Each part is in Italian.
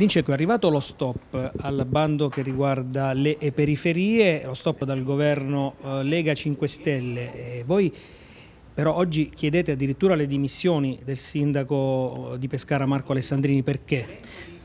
Dinceco è arrivato lo stop al bando che riguarda le periferie, lo stop dal governo eh, Lega 5 Stelle. voi però oggi chiedete addirittura le dimissioni del sindaco eh, di Pescara Marco Alessandrini perché?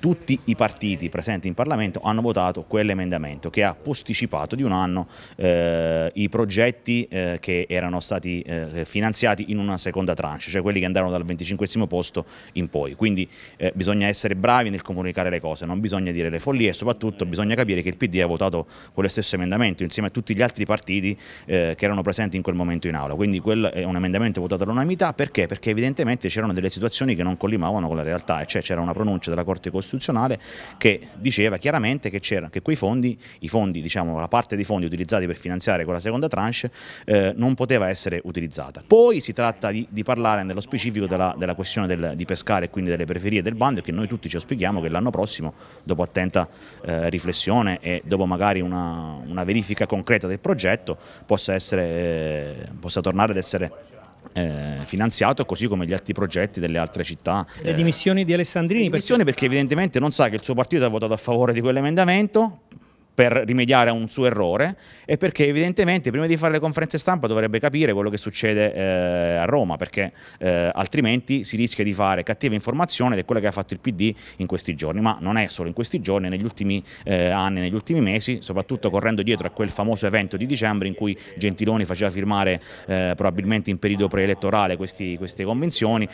tutti i partiti presenti in Parlamento hanno votato quell'emendamento che ha posticipato di un anno eh, i progetti eh, che erano stati eh, finanziati in una seconda tranche, cioè quelli che andarono dal 25 posto in poi. Quindi eh, bisogna essere bravi nel comunicare le cose, non bisogna dire le follie e soprattutto bisogna capire che il PD ha votato quello stesso emendamento insieme a tutti gli altri partiti eh, che erano presenti in quel momento in aula. Quindi quel è un emendamento votato all'unanimità perché? Perché evidentemente c'erano delle situazioni che non collimavano con la realtà, cioè c'era una pronuncia della Corte Costituzionale istituzionale che diceva chiaramente che, che quei fondi, fondi diciamo, la parte dei fondi utilizzati per finanziare quella seconda tranche eh, non poteva essere utilizzata. Poi si tratta di, di parlare nello specifico della, della questione del, di pescare e quindi delle periferie del bando e che noi tutti ci auspichiamo che l'anno prossimo, dopo attenta eh, riflessione e dopo magari una, una, verifica concreta del progetto, possa, essere, eh, possa tornare ad essere eh, finanziato, così come gli altri progetti delle altre città. Le eh. dimissioni di Alessandrini? Le dimissioni perché... perché evidentemente non sa che il suo partito ha votato a favore di quell'emendamento, per rimediare a un suo errore e perché evidentemente prima di fare le conferenze stampa dovrebbe capire quello che succede eh, a Roma, perché eh, altrimenti si rischia di fare cattiva informazione ed è quella che ha fatto il PD in questi giorni, ma non è solo in questi giorni, negli ultimi eh, anni, negli ultimi mesi, soprattutto correndo dietro a quel famoso evento di dicembre in cui Gentiloni faceva firmare eh, probabilmente in periodo preelettorale queste convenzioni.